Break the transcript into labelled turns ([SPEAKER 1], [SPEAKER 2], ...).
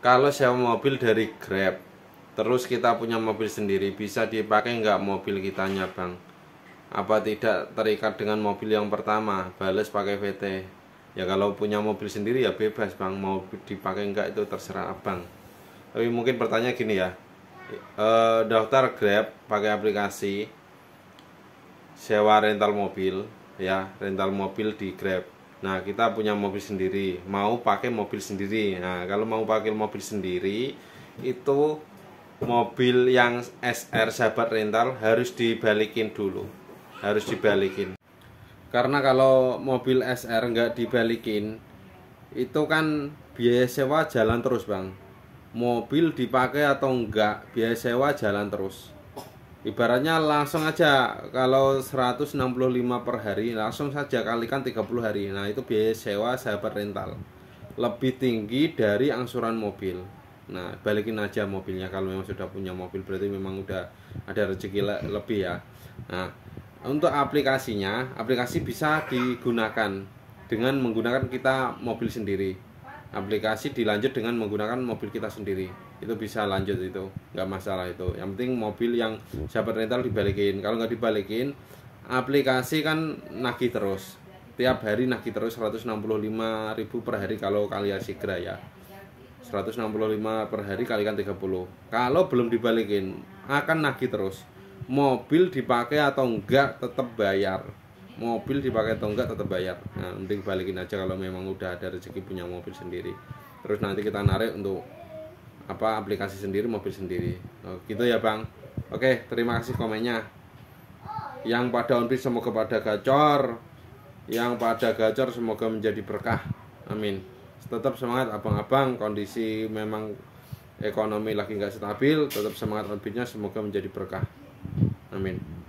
[SPEAKER 1] kalau sewa mobil dari Grab terus kita punya mobil sendiri bisa dipakai nggak mobil kitanya bang apa tidak terikat dengan mobil yang pertama bales pakai VT ya kalau punya mobil sendiri ya bebas bang mau dipakai enggak itu terserah abang tapi mungkin pertanyaan gini ya e, daftar Grab pakai aplikasi sewa rental mobil ya rental mobil di Grab Nah, kita punya mobil sendiri, mau pakai mobil sendiri. Nah, kalau mau pakai mobil sendiri itu mobil yang SR sahabat rental harus dibalikin dulu. Harus dibalikin. Karena kalau mobil SR nggak dibalikin itu kan biaya sewa jalan terus, Bang. Mobil dipakai atau enggak, biaya sewa jalan terus ibaratnya langsung aja kalau 165 per hari langsung saja kalikan 30 hari nah itu biaya sewa sahabat rental lebih tinggi dari angsuran mobil nah balikin aja mobilnya kalau memang sudah punya mobil berarti memang udah ada rezeki le lebih ya nah untuk aplikasinya aplikasi bisa digunakan dengan menggunakan kita mobil sendiri aplikasi dilanjut dengan menggunakan mobil kita sendiri itu bisa lanjut itu nggak masalah itu yang penting mobil yang sahabat rental dibalikin kalau nggak dibalikin aplikasi kan nagih terus tiap hari nagih terus 165 ribu per hari kalau kalian segera ya 165 per hari kalikan 30 kalau belum dibalikin akan nagih terus mobil dipakai atau enggak tetap bayar mobil dipakai atau enggak tetap bayar nah, mending balikin aja kalau memang udah ada rezeki punya mobil sendiri terus nanti kita narik untuk apa aplikasi sendiri mobil sendiri oh, gitu ya bang oke terima kasih komennya yang pada onpis semoga pada gacor yang pada gacor semoga menjadi berkah amin tetap semangat abang-abang kondisi memang ekonomi lagi nggak stabil tetap semangat lebihnya semoga menjadi berkah amin